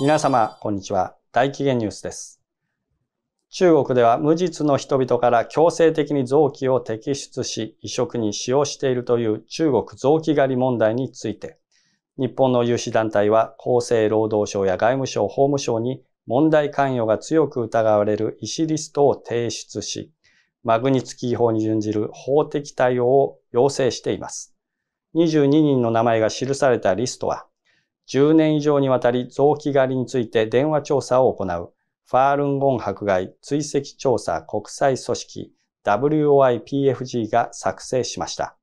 皆様、こんにちは。大起源ニュースです。中国では無実の人々から強制的に臓器を摘出し、移植に使用しているという中国臓器狩り問題について、日本の有志団体は厚生労働省や外務省、法務省に問題関与が強く疑われる医師リストを提出し、マグニツキー法に準じる法的対応を要請しています。22人の名前が記されたリストは、10年以上にわたり臓器狩りについて電話調査を行う、ファールンゴン迫害追跡調査国際組織 WOIPFG が作成しました。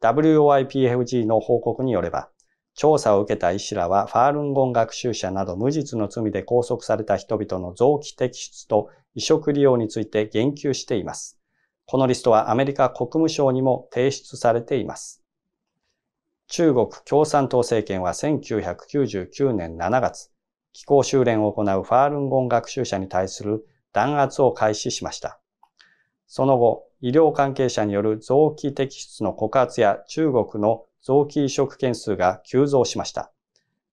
WOIPFG の報告によれば、調査を受けた医師らはファールンゴン学習者など無実の罪で拘束された人々の臓器摘出と移植利用について言及しています。このリストはアメリカ国務省にも提出されています。中国共産党政権は1999年7月、気候修練を行うファールンゴン学習者に対する弾圧を開始しました。その後、医療関係者による臓器摘出の告発や中国の臓器移植件数が急増しました。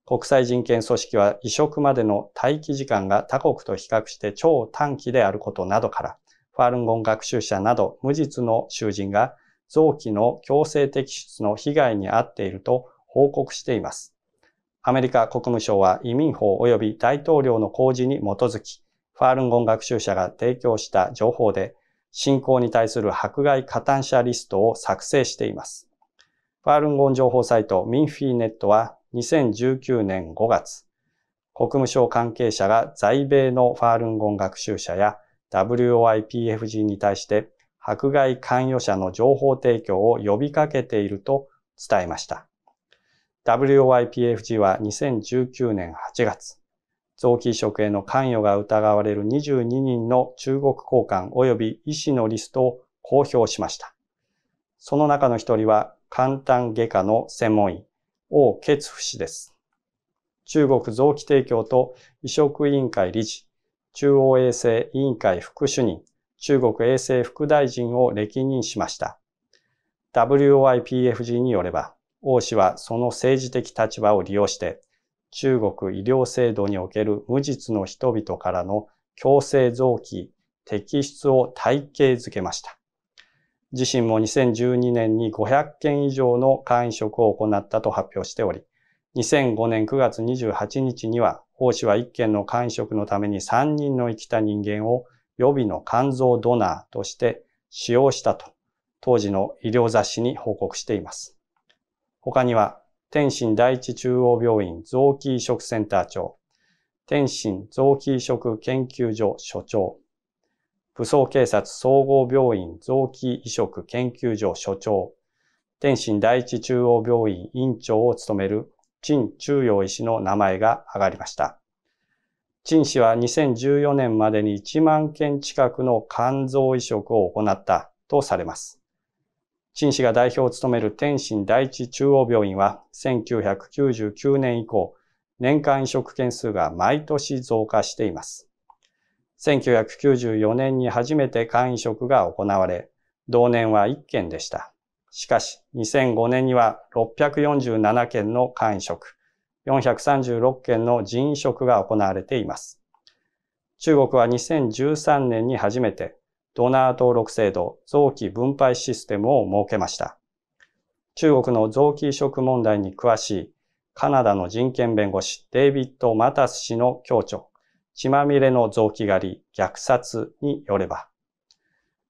国際人権組織は移植までの待機時間が他国と比較して超短期であることなどから、ファールンゴン学習者など無実の囚人が臓器の強制摘出の被害に遭っていると報告しています。アメリカ国務省は移民法及び大統領の公示に基づき、ファールンゴン学習者が提供した情報で、信仰に対する迫害加担者リストを作成しています。ファールンゴン情報サイトミンフィーネットは2019年5月、国務省関係者が在米のファールンゴン学習者や WOIPFG に対して迫害関与者の情報提供を呼びかけていると伝えました。WYPFG は2019年8月、臓器移植への関与が疑われる22人の中国交官及び医師のリストを公表しました。その中の一人は、簡単外科の専門医、王傑夫氏です。中国臓器提供と移植委員会理事、中央衛生委員会副主任、中国衛生副大臣を歴任しました。WIPFG によれば、王氏はその政治的立場を利用して、中国医療制度における無実の人々からの強制臓器摘出を体系づけました。自身も2012年に500件以上の会員職を行ったと発表しており、2005年9月28日には、王氏は1件の会員職のために3人の生きた人間を予備の肝臓ドナーとして使用したと当時の医療雑誌に報告しています。他には、天津第一中央病院臓器移植センター長、天津臓器移植研究所所長、武装警察総合病院臓器移植研究所所長、天津第一中央病院院長を務める陳中陽医師の名前が挙がりました。陳氏は2014年までに1万件近くの肝臓移植を行ったとされます。陳氏が代表を務める天津第一中央病院は1999年以降、年間移植件数が毎年増加しています。1994年に初めて肝移植が行われ、同年は1件でした。しかし、2005年には647件の肝移植、436件の人移植が行われています。中国は2013年に初めてドナー登録制度臓器分配システムを設けました。中国の臓器移植問題に詳しいカナダの人権弁護士デイビッド・マタス氏の協調、血まみれの臓器狩り虐殺によれば、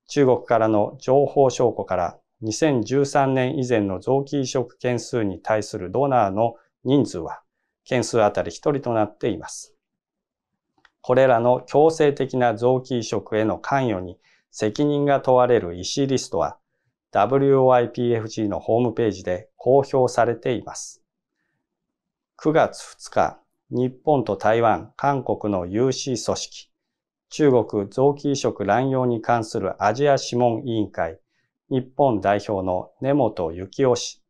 中国からの情報証拠から2013年以前の臓器移植件数に対するドナーの人数は件数あたり1人となっています。これらの強制的な臓器移植への関与に責任が問われる医師リストは WIPFG のホームページで公表されています。9月2日、日本と台湾、韓国の有志組織、中国臓器移植乱用に関するアジア諮問委員会、日本代表の根本幸雄氏、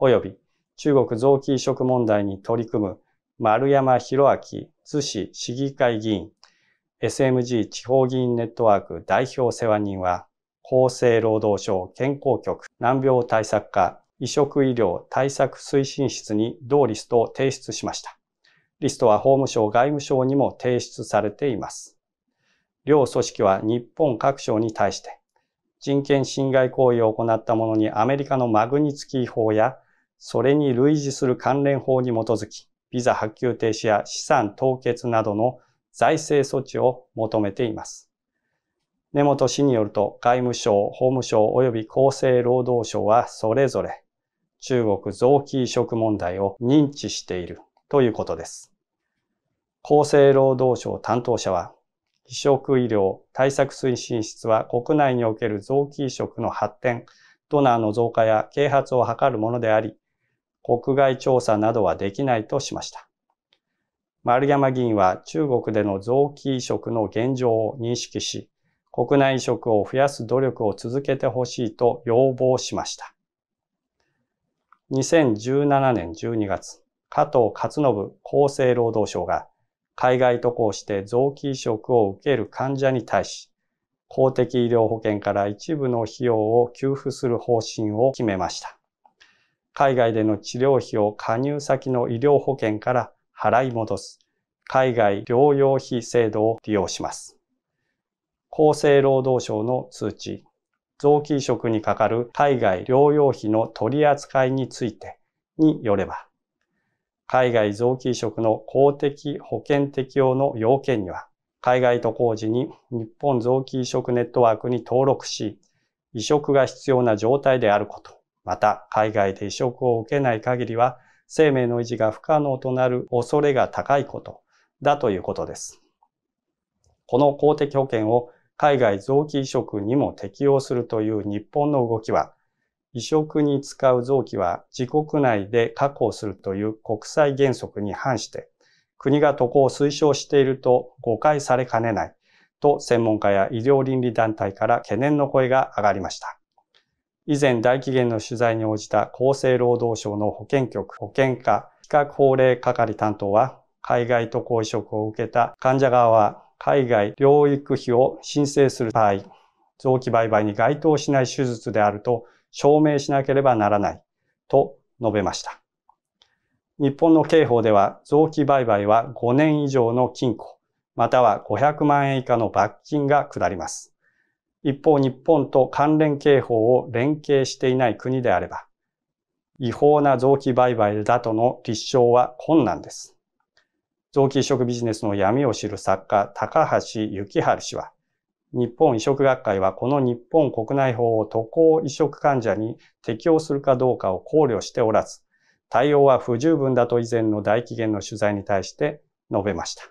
及び中国臓器移植問題に取り組む丸山博明津市市議会議員 SMG 地方議員ネットワーク代表世話人は、厚生労働省健康局難病対策課移植医療対策推進室に同リストを提出しました。リストは法務省外務省にも提出されています。両組織は日本各省に対して人権侵害行為を行った者にアメリカのマグニツキー法やそれに類似する関連法に基づきビザ発給停止や資産凍結などの財政措置を求めています。根本氏によると、外務省、法務省及び厚生労働省はそれぞれ中国臓器移植問題を認知しているということです。厚生労働省担当者は、移植医療対策推進室は国内における臓器移植の発展、ドナーの増加や啓発を図るものであり、国外調査などはできないとしました。丸山議員は中国での臓器移植の現状を認識し、国内移植を増やす努力を続けてほしいと要望しました。2017年12月、加藤勝信厚生労働省が海外渡航して臓器移植を受ける患者に対し、公的医療保険から一部の費用を給付する方針を決めました。海外での治療費を加入先の医療保険から払い戻す海外療養費制度を利用します。厚生労働省の通知、臓器移植にかかる海外療養費の取り扱いについてによれば、海外臓器移植の公的保険適用の要件には、海外渡航時に日本臓器移植ネットワークに登録し、移植が必要な状態であること、また、海外で移植を受けない限りは、生命の維持が不可能となる恐れが高いことだということです。この公的保険を海外臓器移植にも適用するという日本の動きは、移植に使う臓器は自国内で確保するという国際原則に反して、国が渡航を推奨していると誤解されかねないと専門家や医療倫理団体から懸念の声が上がりました。以前大紀元の取材に応じた厚生労働省の保健局保健課比較法令係担当は、海外渡航移植を受けた患者側は、海外療育費を申請する場合、臓器売買に該当しない手術であると証明しなければならないと述べました。日本の刑法では臓器売買は5年以上の禁錮、または500万円以下の罰金が下ります。一方、日本と関連刑法を連携していない国であれば、違法な臓器売買だとの立証は困難です。臓器移植ビジネスの闇を知る作家、高橋幸春氏は、日本移植学会はこの日本国内法を渡航移植患者に適用するかどうかを考慮しておらず、対応は不十分だと以前の大期限の取材に対して述べました。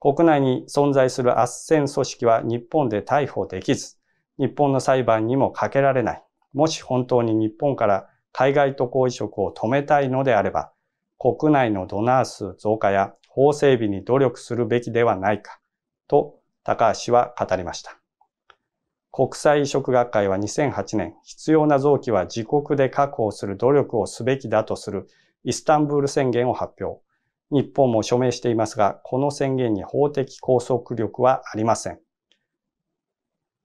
国内に存在する斡旋組織は日本で逮捕できず、日本の裁判にもかけられない。もし本当に日本から海外渡航移植を止めたいのであれば、国内のドナー数増加や法整備に努力するべきではないか、と高橋は語りました。国際移植学会は2008年、必要な臓器は自国で確保する努力をすべきだとするイスタンブール宣言を発表。日本も署名していますが、この宣言に法的拘束力はありません。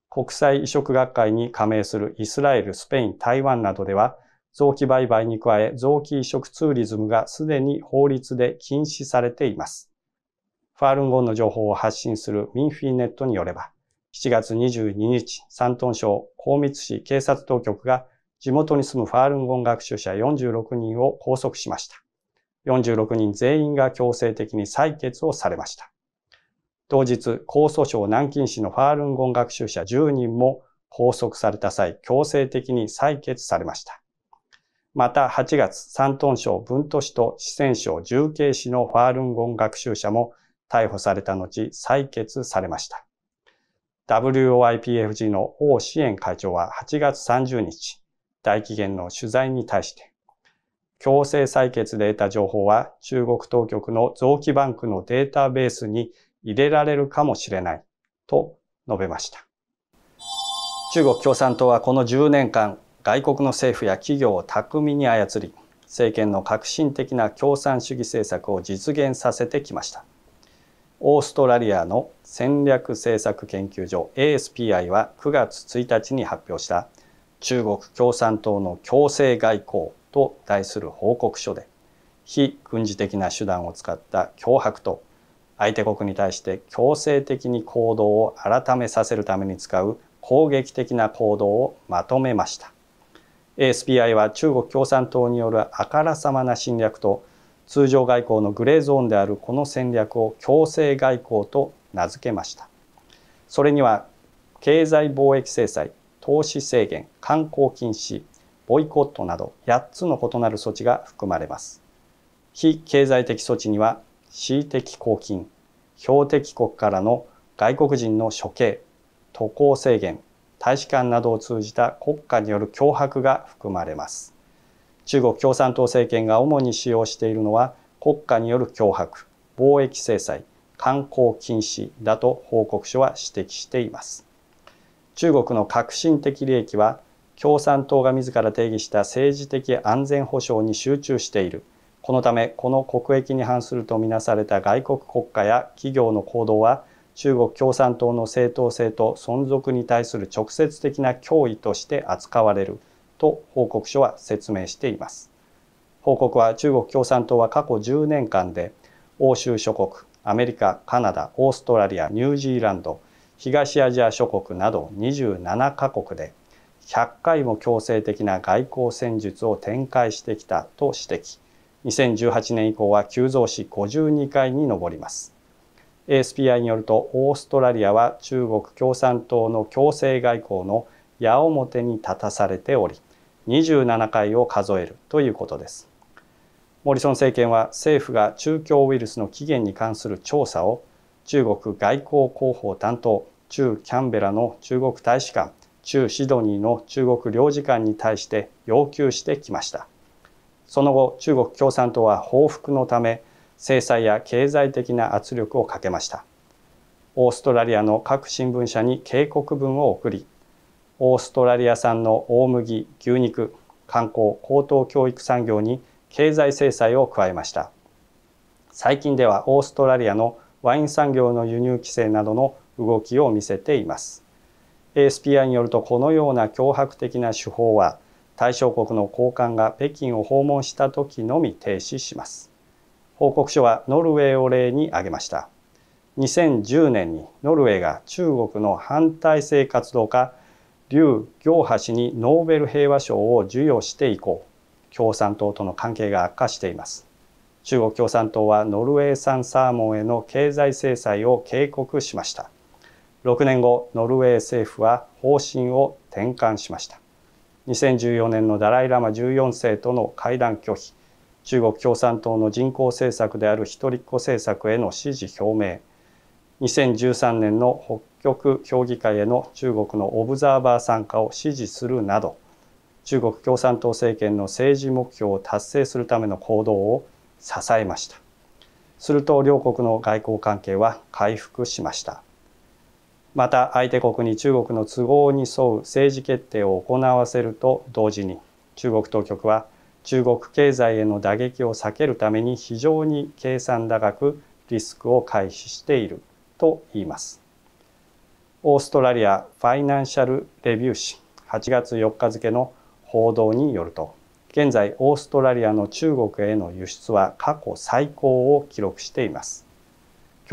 国際移植学会に加盟するイスラエル、スペイン、台湾などでは、臓器売買に加え臓器移植ツーリズムがすでに法律で禁止されています。ファールンゴンの情報を発信するミンフィネットによれば、7月22日、山東省高密市警察当局が地元に住むファールンゴン学習者46人を拘束しました。46人全員が強制的に採決をされました。当日、江蘇省南京市のファールンゴン学習者10人も拘束された際、強制的に採決されました。また8月、山東省文都市と四川省重慶市のファールンゴン学習者も逮捕された後、採決されました。WOIPFG の王支援会長は8月30日、大紀元の取材に対して、強制採決で得た情報は中国当局の臓器バンクのデータベースに入れられるかもしれないと述べました。中国共産党はこの10年間、外国の政府や企業を巧みに操り、政権の革新的な共産主義政策を実現させてきました。オーストラリアの戦略政策研究所 ASPI は9月1日に発表した中国共産党の強制外交と題する報告書で非軍事的な手段を使った脅迫と相手国に対して強制的に行動を改めさせるために使う攻撃的な行動をまとめました ASPI は中国共産党によるあからさまな侵略と通常外交のグレーゾーンであるこの戦略を強制外交と名付けましたそれには経済貿易制裁投資制限観光禁止ボイコットなど8つの異なる措置が含まれます。非経済的措置には、恣意的拘禁、標的国からの外国人の処刑、渡航制限、大使館などを通じた国家による脅迫が含まれます。中国共産党政権が主に使用しているのは、国家による脅迫、貿易制裁、観光禁止だと報告書は指摘しています。中国の革新的利益は共産党が自ら定義した政治的安全保障に集中しているこのためこの国益に反するとみなされた外国国家や企業の行動は中国共産党の正当性と存続に対する直接的な脅威として扱われると報告書は説明しています報告は中国共産党は過去10年間で欧州諸国アメリカカナダオーストラリアニュージーランド東アジア諸国など27カ国で100回も強制的な外交戦術を展開してきたと指摘2018年以降は急増し52回に上ります ASPI によるとオーストラリアは中国共産党の強制外交の矢面に立たされており27回を数えるということですモリソン政権は政府が中共ウイルスの起源に関する調査を中国外交広報担当中キャンベラの中国大使館中シドニーの中国領事館に対して要求してきました。その後、中国共産党は報復のため、制裁や経済的な圧力をかけました。オーストラリアの各新聞社に警告文を送り、オーストラリア産の大麦、牛肉、観光、高等教育産業に経済制裁を加えました。最近ではオーストラリアのワイン産業の輸入規制などの動きを見せています。ASPI によるとこのような脅迫的な手法は対象国の高官が北京を訪問した時のみ停止します。報告書はノルウェーを例に挙げました。2010年にノルウェーが中国の反体制活動家劉行波氏にノーベル平和賞を授与して以降共産党との関係が悪化しています中国共産党はノルウェー産サーモンへの経済制裁を警告しました6年後ノルウェー政府は方針を転換しました2014年のダライ・ラマ14世との会談拒否中国共産党の人口政策である一人っ子政策への支持表明2013年の北極協議会への中国のオブザーバー参加を支持するなど中国共産党政権の政治目標を達成するための行動を支えましたすると両国の外交関係は回復しました。また相手国に中国の都合に沿う政治決定を行わせると同時に中国当局は中国経済への打撃を避けるために非常に計算高くリスクを回避していると言います。オーストラリアファイナンシャルレビュー誌8月4日付の報道によると現在オーストラリアの中国への輸出は過去最高を記録しています。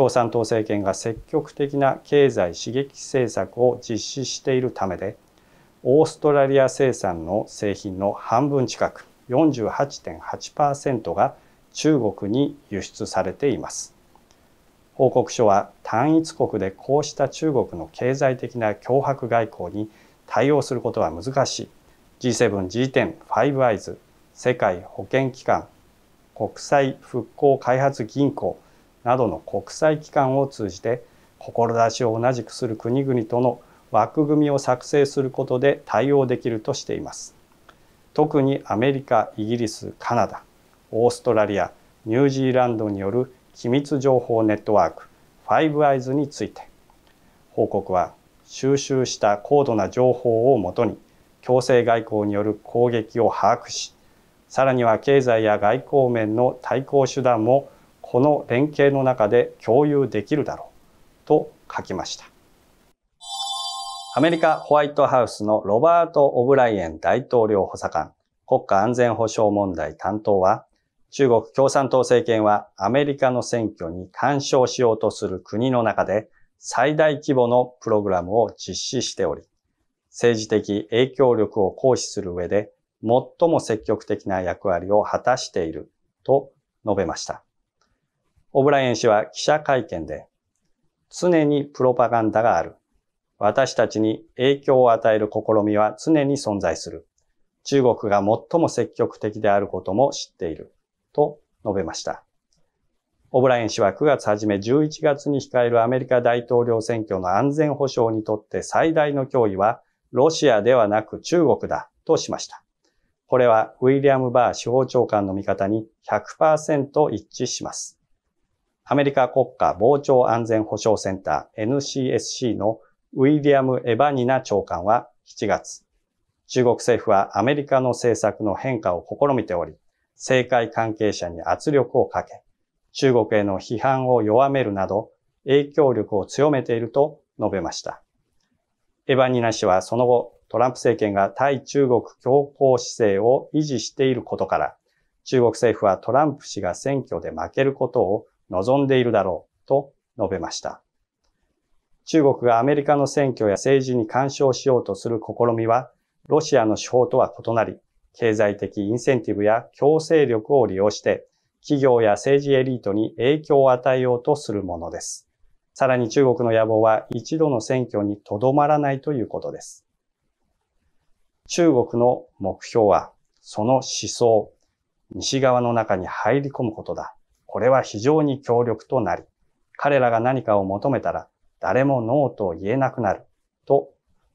共産党政権が積極的な経済刺激政策を実施しているためでオーストラリア生産の製品の半分近く48.8%が中国に輸出されています報告書は単一国でこうした中国の経済的な脅迫外交に対応することは難しい G7、G10、5 eyes 世界保健機関国際復興開発銀行などの国際機関を通じて志を同じくする国々との枠組みを作成することで対応できるとしています。特にアメリカ、イギリス、カナダ、オーストラリア、ニュージーランドによる機密情報ネットワーク、ファイブアイズについて、報告は収集した高度な情報をもとに、強制外交による攻撃を把握し、さらには経済や外交面の対抗手段もこの連携の中で共有できるだろうと書きました。アメリカホワイトハウスのロバート・オブライエン大統領補佐官国家安全保障問題担当は中国共産党政権はアメリカの選挙に干渉しようとする国の中で最大規模のプログラムを実施しており、政治的影響力を行使する上で最も積極的な役割を果たしていると述べました。オブライエン氏は記者会見で、常にプロパガンダがある。私たちに影響を与える試みは常に存在する。中国が最も積極的であることも知っている。と述べました。オブライエン氏は9月初め11月に控えるアメリカ大統領選挙の安全保障にとって最大の脅威はロシアではなく中国だとしました。これはウィリアム・バー司法長官の見方に100%一致します。アメリカ国家防潮安全保障センター NCSC のウィリアム・エバニナ長官は7月、中国政府はアメリカの政策の変化を試みており、政界関係者に圧力をかけ、中国への批判を弱めるなど影響力を強めていると述べました。エバニナ氏はその後、トランプ政権が対中国強硬姿勢を維持していることから、中国政府はトランプ氏が選挙で負けることを望んでいるだろうと述べました。中国がアメリカの選挙や政治に干渉しようとする試みは、ロシアの手法とは異なり、経済的インセンティブや強制力を利用して、企業や政治エリートに影響を与えようとするものです。さらに中国の野望は一度の選挙にとどまらないということです。中国の目標は、その思想、西側の中に入り込むことだ。これは非常に強力となり、彼らが何かを求めたら誰もノーと言えなくなると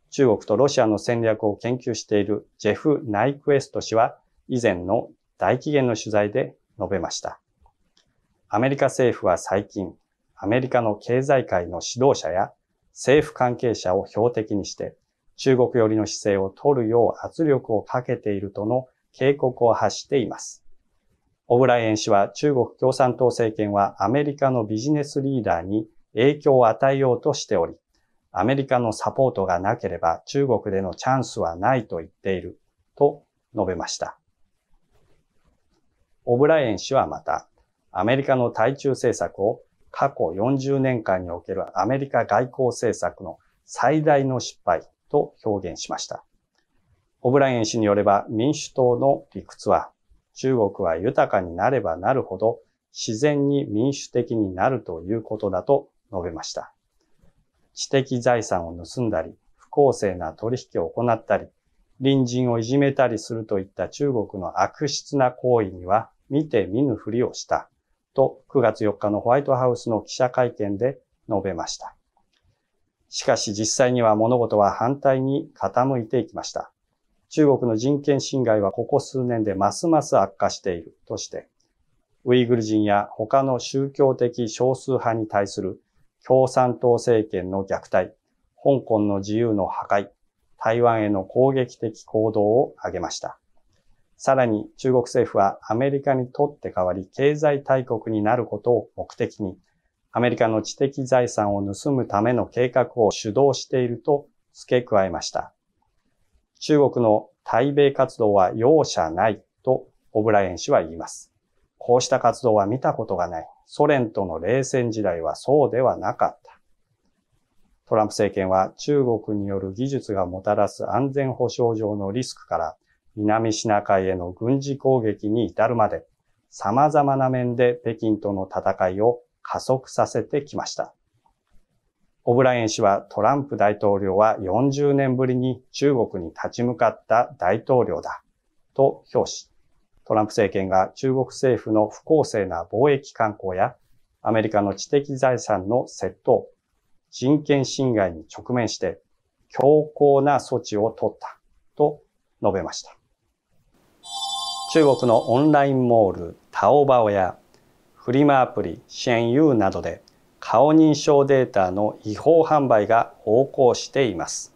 中国とロシアの戦略を研究しているジェフ・ナイクエスト氏は以前の大紀元の取材で述べました。アメリカ政府は最近、アメリカの経済界の指導者や政府関係者を標的にして中国寄りの姿勢を取るよう圧力をかけているとの警告を発しています。小倉園氏は中国共産党政権はアメリカのビジネスリーダーに影響を与えようとしており、アメリカのサポートがなければ中国でのチャンスはないと言っていると述べました。オブライエン氏はまた、アメリカの対中政策を過去40年間におけるアメリカ外交政策の最大の失敗と表現しました。オブライエン氏によれば民主党の理屈は中国は豊かになればなるほど自然に民主的になるということだと述べました。知的財産を盗んだり、不公正な取引を行ったり、隣人をいじめたりするといった中国の悪質な行為には見て見ぬふりをしたと9月4日のホワイトハウスの記者会見で述べました。しかし実際には物事は反対に傾いていきました。中国の人権侵害はここ数年でますます悪化しているとして、ウイグル人や他の宗教的少数派に対する共産党政権の虐待、香港の自由の破壊、台湾への攻撃的行動を挙げました。さらに中国政府はアメリカにとって代わり経済大国になることを目的に、アメリカの知的財産を盗むための計画を主導していると付け加えました。中国の対米活動は容赦ないとオブライエン氏は言います。こうした活動は見たことがない。ソ連との冷戦時代はそうではなかった。トランプ政権は中国による技術がもたらす安全保障上のリスクから南シナ海への軍事攻撃に至るまで様々な面で北京との戦いを加速させてきました。オブライエン氏はトランプ大統領は40年ぶりに中国に立ち向かった大統領だと表し、トランプ政権が中国政府の不公正な貿易慣行やアメリカの知的財産の窃盗、人権侵害に直面して強硬な措置を取ったと述べました。中国のオンラインモール、タオバオやフリマアプリ、シェンユーなどで顔認証データの違法販売が横行しています。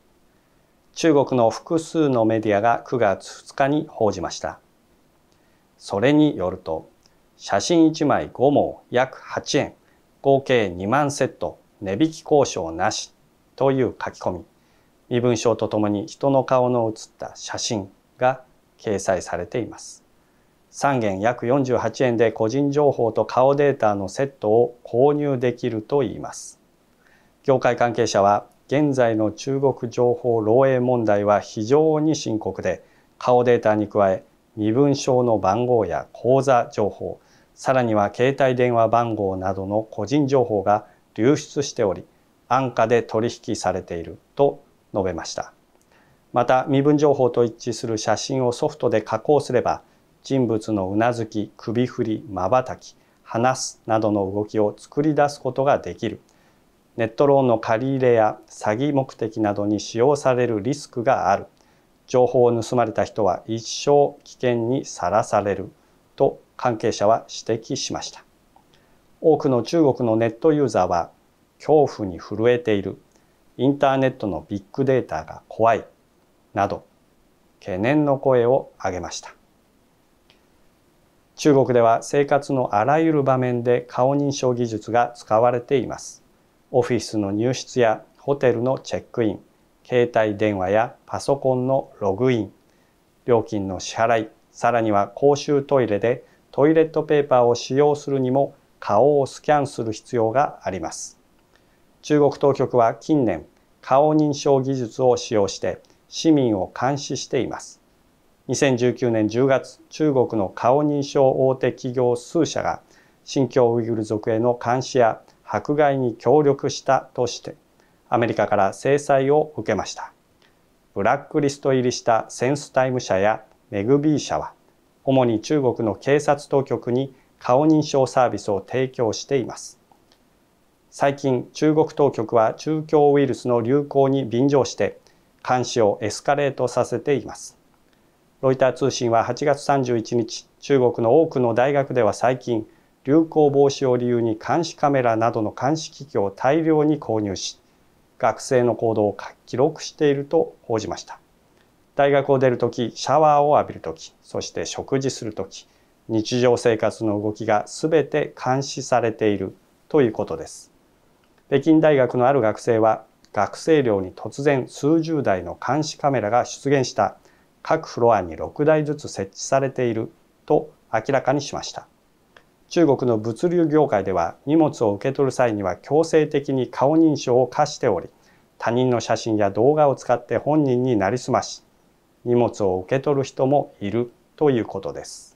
中国の複数のメディアが9月2日に報じました。それによると、写真1枚5毛約8円、合計2万セット、値引き交渉なしという書き込み、身分証とともに人の顔の写った写真が掲載されています。3元約48円で個人情報と顔データのセットを購入できるといいます。業界関係者は現在の中国情報漏洩問題は非常に深刻で顔データに加え身分証の番号や口座情報さらには携帯電話番号などの個人情報が流出しており安価で取引されていると述べましたまた身分情報と一致する写真をソフトで加工すれば人物のうなずき首振りまばたき話すなどの動きを作り出すことができるネットローンの借り入れや詐欺目的などに使用されるリスクがある情報を盗まれた人は一生危険にさらされると関係者は指摘しました多くの中国のネットユーザーは恐怖に震えているインターネットのビッグデータが怖いなど懸念の声を上げました中国では生活のあらゆる場面で顔認証技術が使われています。オフィスの入室やホテルのチェックイン、携帯電話やパソコンのログイン、料金の支払い、さらには公衆トイレでトイレットペーパーを使用するにも顔をスキャンする必要があります。中国当局は近年、顔認証技術を使用して市民を監視しています。2019年10月、中国の顔認証大手企業数社が新疆ウイグル族への監視や迫害に協力したとして、アメリカから制裁を受けました。ブラックリスト入りしたセンスタイム社やメグビー社は、主に中国の警察当局に顔認証サービスを提供しています。最近、中国当局は中共ウイルスの流行に便乗して、監視をエスカレートさせています。ロイター通信は8月31日、中国の多くの大学では最近、流行防止を理由に監視カメラなどの監視機器を大量に購入し、学生の行動を記録していると報じました。大学を出るとき、シャワーを浴びるとき、そして食事するとき、日常生活の動きが全て監視されているということです。北京大学のある学生は、学生寮に突然数十台の監視カメラが出現した。各フロアに6台ずつ設置されていると明らかにしました。中国の物流業界では荷物を受け取る際には強制的に顔認証を課しており、他人の写真や動画を使って本人になりすまし、荷物を受け取る人もいるということです。